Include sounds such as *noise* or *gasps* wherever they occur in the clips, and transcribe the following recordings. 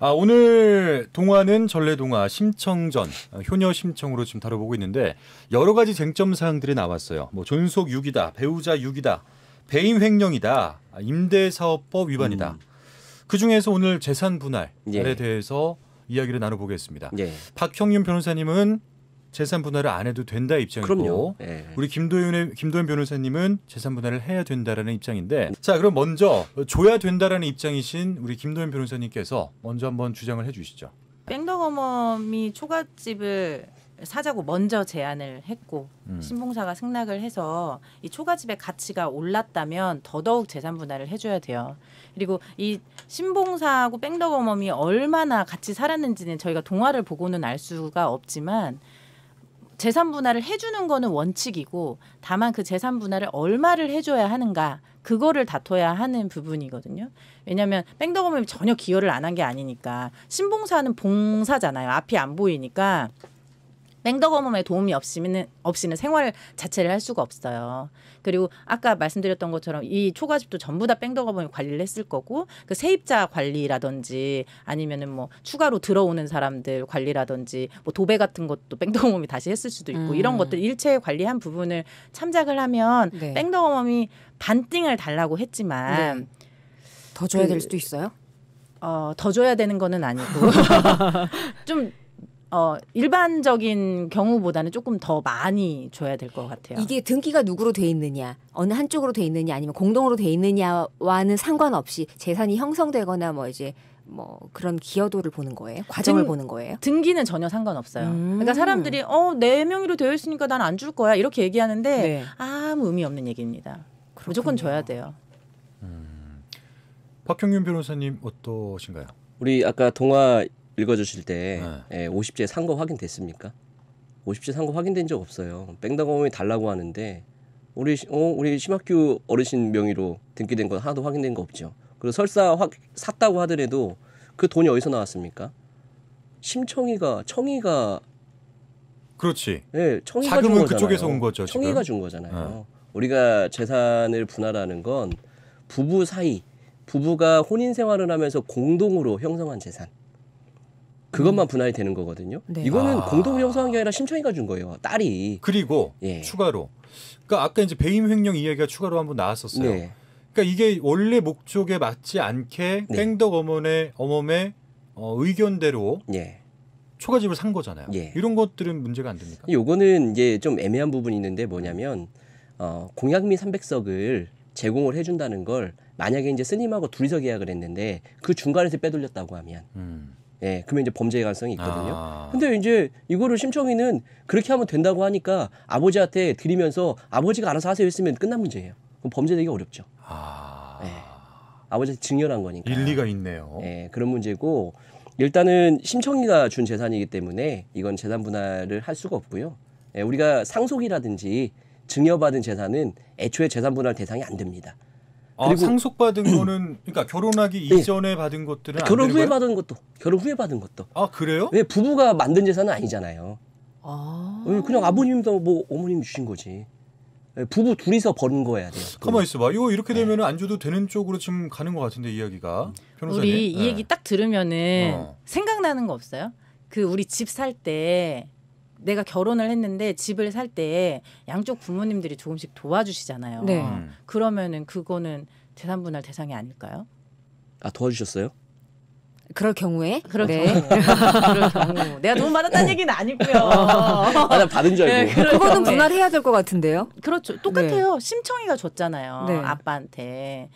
아, 오늘 동화는 전래동화 심청전 어, 효녀 심청으로 지금 다뤄보고 있는데 여러 가지 쟁점 사항들이 나왔어요. 뭐 존속 6이다 배우자 6이다 배임 횡령이다, 아, 임대사업법 위반이다. 음. 그 중에서 오늘 재산 분할에 예. 대해서 이야기를 나눠보겠습니다. 예. 박형윤 변호사님은 재산 분할을 안 해도 된다 입장이고 네. 우리 김도윤의 김도윤 변호사님은 재산 분할을 해야 된다라는 입장인데 자 그럼 먼저 줘야 된다라는 입장이신 우리 김도윤 변호사님께서 먼저 한번 주장을 해주시죠. 뺑덕어멈이 초가집을 사자고 먼저 제안을 했고 음. 신봉사가 승낙을 해서 이 초가집의 가치가 올랐다면 더더욱 재산 분할을 해줘야 돼요. 그리고 이 신봉사하고 뺑덕어멈이 얼마나 같이 살았는지는 저희가 동화를 보고는 알 수가 없지만 재산 분할을 해주는 거는 원칙이고 다만 그 재산 분할을 얼마를 해줘야 하는가 그거를 다퉈야 하는 부분이거든요. 왜냐하면 뺑덕어머님 전혀 기여를 안 한 게 아니니까 신봉사는 봉사잖아요. 앞이 안 보이니까 냉덕 어멈에 도움이 없이는 없이는 생활 자체를 할 수가 없어요. 그리고 아까 말씀드렸던 것처럼 이 초가집도 전부 다 뺑덕 어멈이 관리를 했을 거고 그 세입자 관리라든지 아니면은 뭐 추가로 들어오는 사람들 관리라든지 뭐 도배 같은 것도 뺑덕 어멈이 다시 했을 수도 있고 음. 이런 것들 일체 관리한 부분을 참작을 하면 네. 뺑덕 어멈이 반띵을 달라고 했지만 네. 더 줘야 그, 될 수도 있어요. 어, 더 줘야 되는 거는 아니고 *laughs* 좀 어, 일반적인 경우보다는 조금 더 많이 줘야 될 것 같아요. 이게 등기가 누구로 돼 있느냐, 어느 한쪽으로 돼 있느냐, 아니면 공동으로 돼 있느냐와는 상관없이 재산이 형성되거나 뭐 이제 뭐 그런 기여도를 보는 거예요? 과정을 등, 보는 거예요? 등기는 전혀 상관없어요. 음. 그러니까 사람들이 어네 명으로 되어 있으니까 난 안 줄 거야 이렇게 얘기하는데 네. 아무 의미 없는 얘기입니다. 그렇군요. 무조건 줘야 돼요. 음. 박형윤 변호사님 어떠신가요? 우리 아까 동화 읽어주실 때 네. 예, 50제 산거 확인됐습니까? 50제 산거 확인된 적 없어요. 뺑다공이 달라고 하는데 우리 어, 우리 심학규 어르신 명의로 등기된 건 하나도 확인된 거 없죠. 그리고 설사 확, 샀다고 하더라도 그 돈이 어디서 나왔습니까? 심청이가 청이가 그렇지. 예, 청이가 자금은 준 거잖아요. 그쪽에서 온 거죠. 청이가 지금? 준 거잖아요. 네. 우리가 재산을 분할하는 건 부부 사이, 부부가 혼인 생활을 하면서 공동으로 형성한 재산. 그것만 분할이 되는 거거든요. 네. 이거는 아. 공동으 형성한 게 아니라 심청이가 준 거예요. 딸이. 그리고 예. 추가로. 그러니까 아까 이제 배임 횡령 이야기가 추가로 한번 나왔었어요. 네. 그러니까 이게 원래 목적에 맞지 않게 네. 뺑덕 어머네 어머의 어, 의견대로 예. 초가집을 산 거잖아요. 예. 이런 것들은 문제가 안 됩니까? 요거는 이제 좀 애매한 부분이 있는데 뭐냐면 어, 공약미 300석을 제공을 해준다는 걸 만약에 이제 스님하고 둘이서 계약을 했는데 그 중간에서 빼돌렸다고 하면 음. 예, 그러면 이제 범죄의 가능성이 있거든요. 아. 근데 이제 이거를 심청이는 그렇게 하면 된다고 하니까 아버지한테 드리면서 아버지가 알아서 하세요 했으면 끝난 문제예요. 그럼 범죄되기 어렵죠. 아. 예. 아버지한테 증여한 거니까. 일리가 있네요. 예, 그런 문제고 일단은 심청이가 준 재산이기 때문에 이건 재산 분할을 할 수가 없고요. 예, 우리가 상속이라든지 증여받은 재산은 애초에 재산 분할 대상이 안 됩니다. 아, 상속받은 음. 거는 그러니까 결혼하기 네. 이전에 받은 것들은 결혼 후에 받은 것도 결혼 후에 받은 것도 아 그래요? 왜 부부가 만든 재산은 아니잖아요. 아 그냥 아버님도 뭐 어머님 주신 거지. 예, 부부 둘이서 버는 거야 돼요. 가만 있어봐. 이거 이렇게 되면 네. 안 줘도 되는 쪽으로 지금 가는 것 같은데 이야기가. 변호사님. 우리 이 네. 얘기 네. 딱 들으면은 어. 생각나는 거 없어요? 그 우리 집살때 내가 결혼을 했는데 집을 살 때 양쪽 부모님들이 조금씩 도와주시잖아요. 네. 음. 그러면은 그거는 재산 분할 대상이 아닐까요? 아 도와주셨어요? 그럴 경우에 그럴 네. 경우 *laughs* 그럴 경우 내가 돈 받았다는 얘기는 아니고요. 아, 받은 줄 알고. 네, 그거는 분할해야 될 것 같은데요. 그렇죠. 똑같아요. 네. 심청이가 줬잖아요. 네. 아빠한테.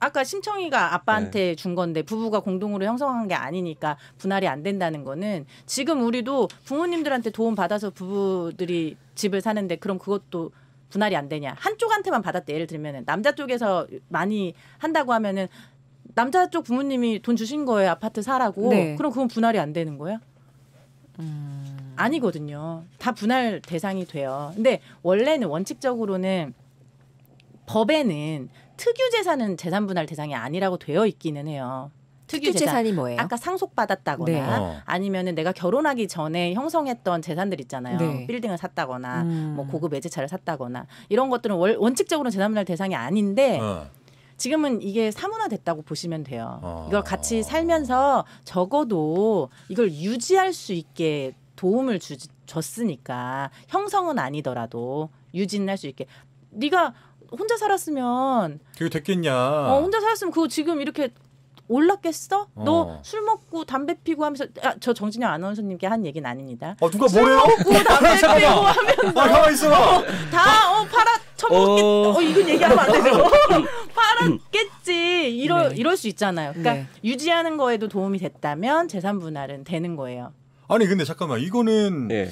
아까 심청이가 아빠한테 네. 준 건데 부부가 공동으로 형성한 게 아니니까 분할이 안 된다는 거는 지금 우리도 부모님들한테 도움 받아서 부부들이 집을 사는데 그럼 그것도 분할이 안 되냐 한쪽한테만 받았대 예를 들면은 남자 쪽에서 많이 한다고 하면은 남자 쪽 부모님이 돈 주신 거예요 아파트 사라고 네. 그럼 그건 분할이 안 되는 거야? 음... 아니거든요. 다 분할 대상이 돼요. 근데 원래는 원칙적으로는 법에는 특유 재산은 재산 분할 대상이 아니라고 되어 있기는 해요. 특유 재산이 뭐예요? 아까 상속받았다거나 네. 어. 아니면은 내가 결혼하기 전에 형성했던 재산들 있잖아요. 네. 빌딩을 샀다거나 음. 뭐 고급 외제차를 샀다거나 이런 것들은 월, 원칙적으로 재산분할 대상이 아닌데 어. 지금은 이게 사문화됐다고 보시면 돼요. 어. 이걸 같이 살면서 적어도 이걸 유지할 수 있게 도움을 주, 줬으니까 형성은 아니더라도 유지는 할수 있게 네가 혼자 살았으면 그게 됐겠냐? 어, 혼자 살았으면 그거 지금 이렇게 올랐겠어? 어. 너술 먹고 담배 피고 하면서 아, 저 정진영 아나운서님께 한 얘기는 아닙니다. 아 누가 뭐래요? 먹고 *laughs* 담배 피고 하면 아 가만 있어. 봐. 어, 다 어, 팔아 처먹겠. 어... 어 이건 얘기하면 안 되죠. *laughs* *laughs* 팔았겠지. 이럴 네. 이럴 수 있잖아요. 그러니까 네. 유지하는 거에도 도움이 됐다면 재산 분할은 되는 거예요. 아니 근데 잠깐만 이거는. 네.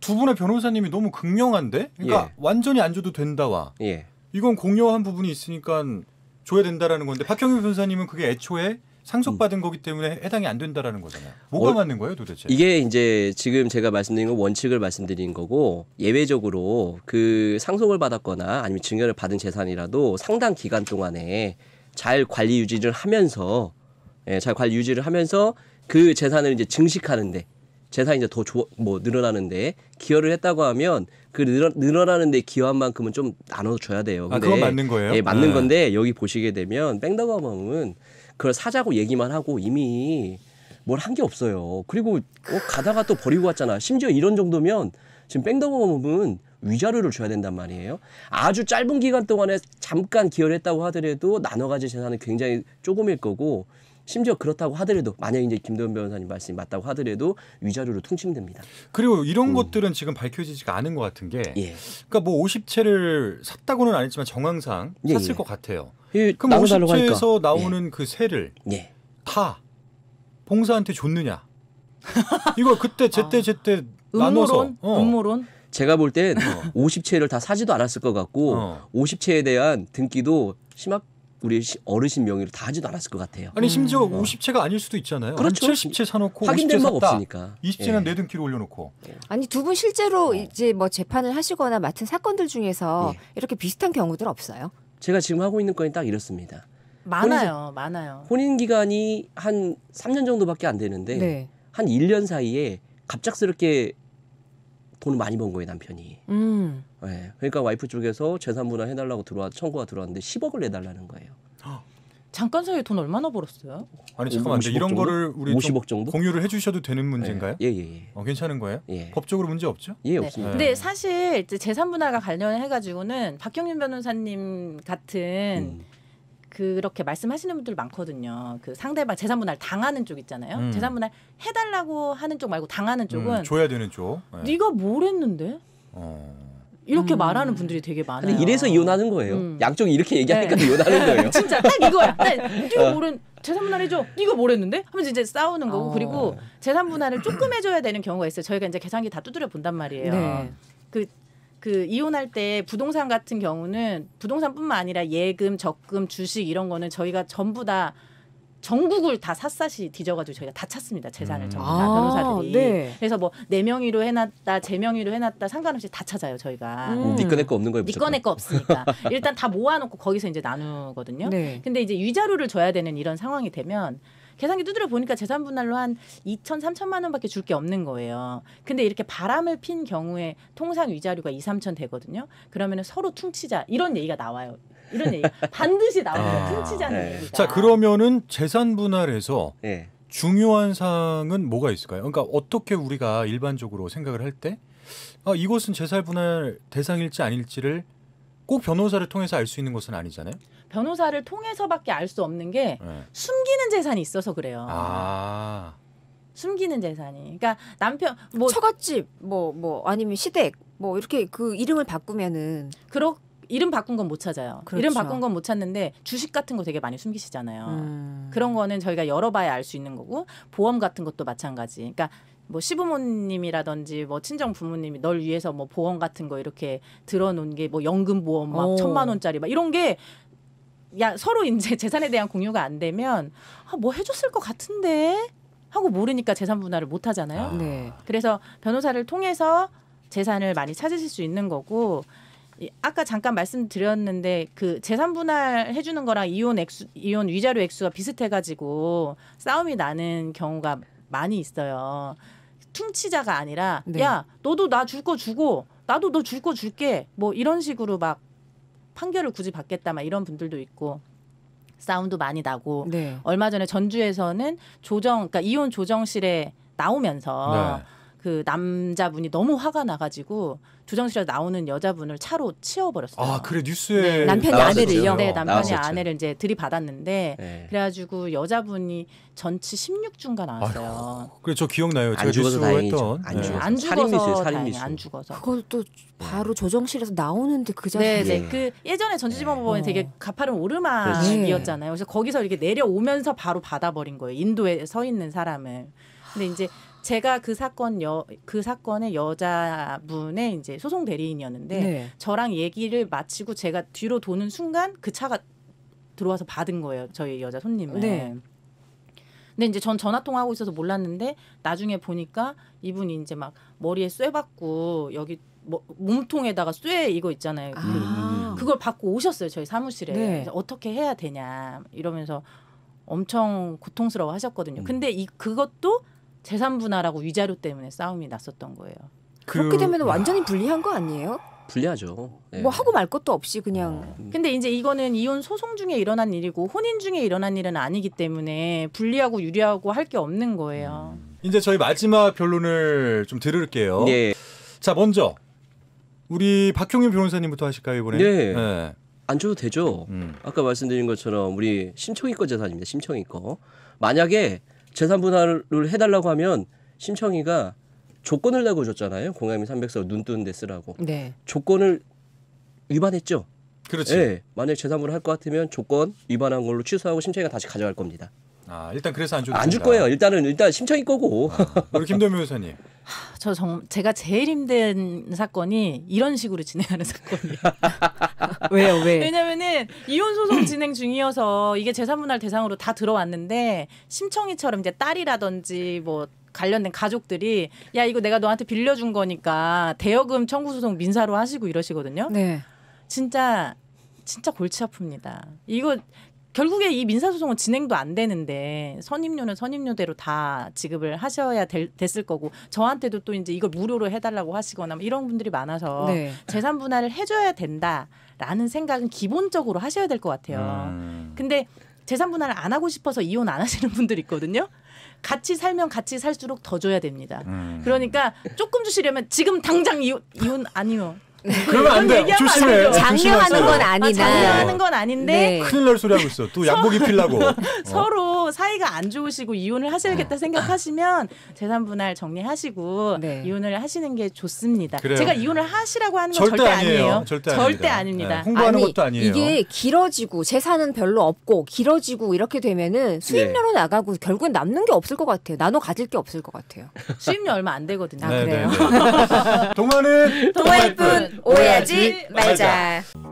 두 분의 변호사님이 너무 극명한데, 그러니까 예. 완전히 안 줘도 된다와 예. 이건 공여한 부분이 있으니까 줘야 된다라는 건데 박형민 변호사님은 그게 애초에 상속받은 음. 거기 때문에 해당이 안 된다라는 거잖아요. 뭐가 어, 맞는 거예요, 도대체? 이게 이제 지금 제가 말씀드린 건 원칙을 말씀드린 거고 예외적으로 그 상속을 받았거나 아니면 증여를 받은 재산이라도 상당 기간 동안에 잘 관리 유지를 하면서 예, 잘 관리 유지를 하면서 그 재산을 이제 증식하는데 재산이 이제 더뭐 늘어나는데 기여를 했다고 하면 그 늘어, 늘어나는데 기여한 만큼은 좀 나눠 줘야 돼요. 아, 근데, 아, 그건 맞는 거예요? 예, 맞는 네. 건데 여기 보시게 되면 뺑더가범은 그걸 사자고 얘기만 하고 이미 뭘 한 게 없어요. 그리고 어, 가다가 또 버리고 왔잖아. 심지어 이런 정도면 지금 뺑더가범은 위자료를 줘야 된단 말이에요. 아주 짧은 기간 동안에 잠깐 기여를 했다고 하더라도 나눠 가질 재산은 굉장히 조금일 거고 심지어 그렇다고 하더라도 만약 이제 김도현 변호사님 말씀이 맞다고 하더라도 위자료로 통칭됩니다 그리고 이런 음. 것들은 지금 밝혀지지가 않은 것 같은 게 예. 그러니까 뭐 50채를 샀다고는 아니지만 정황상 예, 예. 샀을 예. 것 같아요. 그럼 50채에서 예. 나오는 그 세를 예. 다 봉사한테 줬느냐? 이거 그때 *laughs* 아. 제때 제때 아. 나눠서 음모론? 어. 음모론? 제가 볼 땐 50채를 뭐 다 사지도 않았을 것 같고 어. 50채에 대한 등기도 심합 우리 어르신 명의로 다 하지도 않았을 것 같아요. 아니 심지어 음. 어. 50채가 아닐 수도 있잖아요. 그렇죠. 70채 사놓고 확인된 바가 없으니까. 20채는 예. 내등기로 네 올려놓고. 아니 두 분 실제로 어. 이제 뭐 재판을 하시거나 맡은 사건들 중에서 예. 이렇게 비슷한 경우들 없어요? 제가 지금 하고 있는 건이 딱 이렇습니다. 많아요, 혼인, 많아요. 혼인 기간이 한 3년 정도밖에 안 되는데 네. 한 1년 사이에 갑작스럽게 돈을 많이 번 거예요 남편이. 음. 네. 그러니까 와이프 쪽에서 재산 분할 해달라고 들어와 청구가 들어왔는데 10억을 내달라는 거예요. *gasps* 잠깐 사이에 돈 얼마나 벌었어요? 아니 잠깐만 이런 정도? 거를 우리 50억 정도? 공유를 해주셔도 되는 예. 문제인가요? 예예 예, 예. 어, 괜찮은 거예요? 예. 법적으로 문제 없죠? 예 네. 없습니다. 네. 근데 사실 이제 재산 분할과 관련해 가지고는 박경윤 변호사님 같은 음. 그렇게 말씀하시는 분들 많거든요. 그 상대방 재산 분할 당하는 쪽 있잖아요. 음. 재산 분할 해달라고 하는 쪽 말고 당하는 음, 쪽은 음, 줘야 되는 쪽. 네. 네가 뭘 했는데? 어. 이렇게 음. 말하는 분들이 되게 많아요. 이래서 이혼하는 거예요. 음. 양쪽이 이렇게 얘기하니까 네. 이혼하는 *laughs* 거예요. 진짜 딱 이거야. *laughs* 네. 네가 어. 모른 재산분할해줘. 이거 뭐랬는데? 하면서 이제 싸우는 거고 어. 그리고 재산분할을 조금 해줘야 되는 경우가 있어요. 저희가 이제 계산기 다 두드려 본단 말이에요. 네. 그그 그 이혼할 때 부동산 같은 경우는 부동산뿐만 아니라 예금, 적금, 주식 이런 거는 저희가 전부 다 전국을 다 샅샅이 뒤져가지고 저희가 다 찾습니다 재산을 음. 전부 다 아, 변호사들이 네. 그래서 뭐 네명이로 해놨다 제 명의로 해놨다 상관없이 다 찾아요 저희가 음. 음 니꺼낼거 없는 거예요 니꺼네 거 없으니까 *laughs* 일단 다 모아놓고 거기서 이제 나누거든요 네. 근데 이제 위자료를 줘야 되는 이런 상황이 되면 계산기 두드려 보니까 재산 분할로 한 2천, 3천만 원밖에 줄 게 없는 거예요. 근데 이렇게 바람을 핀 경우에 통상 위자료가 2, 3천 되거든요. 그러면 서로 퉁치자 이런 얘기가 나와요. 이런 얘기 반드시 나오는 퉁치자는 아, 네. 얘기다. 자 그러면은 재산 분할에서 네. 중요한 사항은 뭐가 있을까요? 그러니까 어떻게 우리가 일반적으로 생각을 할 때 아, 이것은 재산 분할 대상일지 아닐지를 꼭 변호사를 통해서 알 수 있는 것은 아니잖아요. 변호사를 통해서밖에 알 수 없는 게 네. 숨기는 재산이 있어서 그래요. 아. 숨기는 재산이. 그러니까 남편 뭐 처갓집 뭐뭐 뭐 아니면 시댁 뭐 이렇게 그 이름을 바꾸면은 그렇 이름 바꾼 건 못 찾아요. 그렇죠. 이름 바꾼 건 못 찾는데 주식 같은 거 되게 많이 숨기시잖아요. 음. 그런 거는 저희가 열어봐야 알 수 있는 거고 보험 같은 것도 마찬가지. 그러니까 뭐 시부모님이라든지 뭐 친정 부모님이 널 위해서 뭐 보험 같은 거 이렇게 들어놓은 게 뭐 연금 보험 막 오. 천만 원짜리 막 이런 게 야 서로 이제 *laughs* 재산에 대한 공유가 안 되면 아 뭐 해줬을 것 같은데 하고 모르니까 재산 분할을 못 하잖아요. 아. 네. 그래서 변호사를 통해서 재산을 많이 찾으실 수 있는 거고 아까 잠깐 말씀드렸는데 그 재산 분할 해주는 거랑 이혼 액수, 이혼 위자료 액수가 비슷해가지고 싸움이 나는 경우가 많이 있어요. 퉁치자가 아니라 네. 야 너도 나 줄 거 주고 나도 너 줄 거 줄게 뭐 이런 식으로 막 판결을 굳이 받겠다 막 이런 분들도 있고 싸움도 많이 나고 네. 얼마 전에 전주에서는 조정 그러니까 이혼 조정실에 나오면서. 네. 그 남자분이 너무 화가 나가지고 조정실에서 나오는 여자분을 차로 치워버렸어요. 아 그래 뉴스에 네, 남편이 아내를요. 네 남편이 나왔었죠. 아내를 이제 들이받았는데 네. 그래가지고 여자분이 전치 16주가 나왔어요. 그래 저 기억나요. 제가 뉴스 다 했던 안 네. 죽어서 안살인미수 살인미수. 안 죽어서. 그걸 또 네. 바로 조정실에서 나오는데 그 네, 자리에 네네 그 예전에 전주지방법원이 네. 되게 어. 가파른 오르막이었잖아요. 그래서 거기서 이렇게 내려오면서 바로 받아버린 거예요. 인도에 서 있는 사람을. 근데 이제 제가 그 사건 여 그 사건의 여자분의 이제 소송 대리인이었는데 네. 저랑 얘기를 마치고 제가 뒤로 도는 순간 그 차가 들어와서 받은 거예요. 저희 여자 손님을. 네. 근데 이제 전 전화 통화하고 있어서 몰랐는데 나중에 보니까 이분이 이제 막 머리에 쇠 받고 여기 뭐, 몸통에다가 쇠 이거 있잖아요. 아. 그 그걸 받고 오셨어요. 저희 사무실에. 네. 그래서 어떻게 해야 되냐 이러면서 엄청 고통스러워 하셨거든요. 음. 근데 이 그것도 재산 분할하고 위자료 때문에 싸움이 났었던 거예요. 그렇게 그 되면 완전히 불리한 거 아니에요? 불리하죠. 네. 뭐 하고 말 것도 없이 그냥. 어. 음. 근데 이제 이거는 이혼 소송 중에 일어난 일이고 혼인 중에 일어난 일은 아니기 때문에 불리하고 유리하고 할 게 없는 거예요. 음. 이제 저희 마지막 변론을 좀 들을게요. 네. 자 먼저 우리 박형윤 변호사님부터 하실까요 이번에? 네. 네. 안 줘도 되죠. 음. 아까 말씀드린 것처럼 우리 심청이거 재산입니다. 심청이거 만약에 재산 분할을 해달라고 하면 심청이가 조건을 내고 줬잖아요. 공양미 3 0 0석 눈뜬 데 쓰라고. 네. 조건을 위반했죠. 그렇지. 예, 만약 재산분할 할것 같으면 조건 위반한 걸로 취소하고 심청이가 다시 가져갈 겁니다. 아 일단 그래서 안 줄. 안줄 거예요. 일단은 일단 심청이 거고. 아, 우리 김도미 *laughs* 변호사님. 저 정, 제가 제일 힘든 사건이 이런 식으로 진행하는 사건이에요. *laughs* 왜요, 왜? 왜냐면은 이혼 소송 진행 중이어서 이게 재산분할 대상으로 다 들어왔는데 심청이처럼 이제 딸이라든지 뭐 관련된 가족들이 야 이거 내가 너한테 빌려준 거니까 대여금 청구 소송 민사로 하시고 이러시거든요. 네. 진짜 진짜 골치 아픕니다. 이거 결국에 이 민사소송은 진행도 안 되는데 선임료는 선임료대로 다 지급을 하셔야 될, 됐을 거고 저한테도 또 이제 이걸 무료로 해달라고 하시거나 뭐 이런 분들이 많아서 네. 재산 분할을 해줘야 된다라는 생각은 기본적으로 하셔야 될 것 같아요. 음. 근데 재산 분할을 안 하고 싶어서 이혼 안 하시는 분들 있거든요. 같이 살면 같이 살수록 더 줘야 됩니다. 음. 그러니까 조금 주시려면 지금 당장 이혼, 이혼 아니요. 네. 그러면 안 돼. 조심해. 장려하는 건 아니다. 아, 장려하는 건 아닌데. 네. 큰일 날 소리 하고 있어. 또 양복 입히려고. *laughs* 서로 사이가 안 좋으시고 이혼을 하셔야겠다 아. 생각하시면 재산 분할 정리하시고 네. 이혼을 하시는 게 좋습니다. 그래요. 제가 이혼을 하시라고 하는 건 절대, 절대 아니에요. 아니에요. 절대, 절대 아닙니다. 네. 홍보하는 아니, 것도 아니에요. 이게 길어지고 재산은 별로 없고 길어지고 이렇게 되면은 네. 수입료로 네. 나가고 결국엔 남는 게 없을 것 같아요. 나눠 가질 게 없을 것 같아요. 수입료 얼마 안 되거든요. 아, 그래요. 동화는 동화일 뿐 오해하지 말자. 말자.